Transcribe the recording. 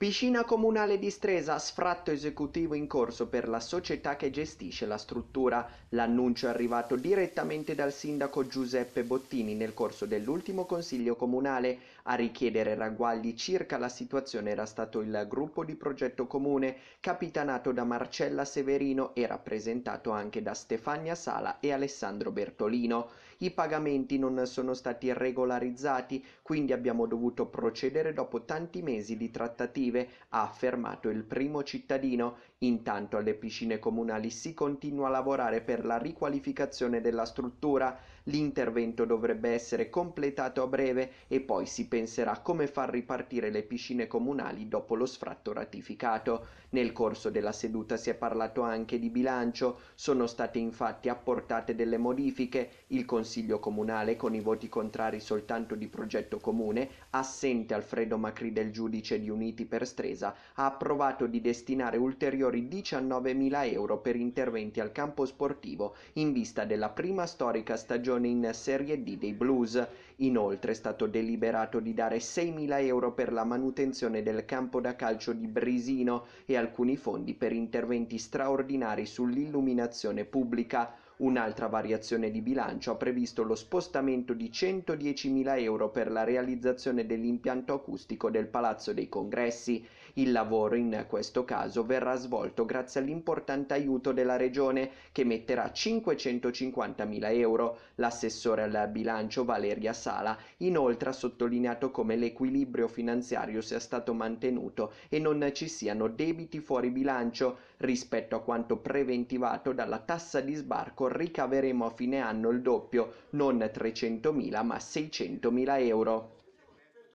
Piscina comunale di Stresa, sfratto esecutivo in corso per la società che gestisce la struttura. L'annuncio è arrivato direttamente dal sindaco Giuseppe Bottini nel corso dell'ultimo consiglio comunale. A richiedere ragguagli circa la situazione era stato il gruppo di progetto comune, capitanato da Marcella Severino e rappresentato anche da Stefania Sala e Alessandro Bertolino. I pagamenti non sono stati regolarizzati, quindi abbiamo dovuto procedere dopo tanti mesi di trattativa prive, ha affermato il primo cittadino, intanto alle piscine comunali si continua a lavorare per la riqualificazione della struttura. L'intervento dovrebbe essere completato a breve e poi si penserà come far ripartire le piscine comunali dopo lo sfratto ratificato. Nel corso della seduta si è parlato anche di bilancio, sono state infatti apportate delle modifiche, il Consiglio comunale con i voti contrari soltanto di progetto comune, assente Alfredo Macri del giudice di Uniti per per Stresa ha approvato di destinare ulteriori 19.000 euro per interventi al campo sportivo in vista della prima storica stagione in Serie D dei Blues. Inoltre è stato deliberato di dare 6.000 euro per la manutenzione del campo da calcio di Brisino e alcuni fondi per interventi straordinari sull'illuminazione pubblica. Un'altra variazione di bilancio ha previsto lo spostamento di 110.000 euro per la realizzazione dell'impianto acustico del Palazzo dei Congressi. Il lavoro in questo caso verrà svolto grazie all'importante aiuto della Regione che metterà 550.000 euro. L'assessore al bilancio Valeria Sala inoltre ha sottolineato come l'equilibrio finanziario sia stato mantenuto e non ci siano debiti fuori bilancio rispetto a quanto preventivato dalla tassa di sbarco ricaveremo a fine anno il doppio, non 300.000 ma 600.000 euro.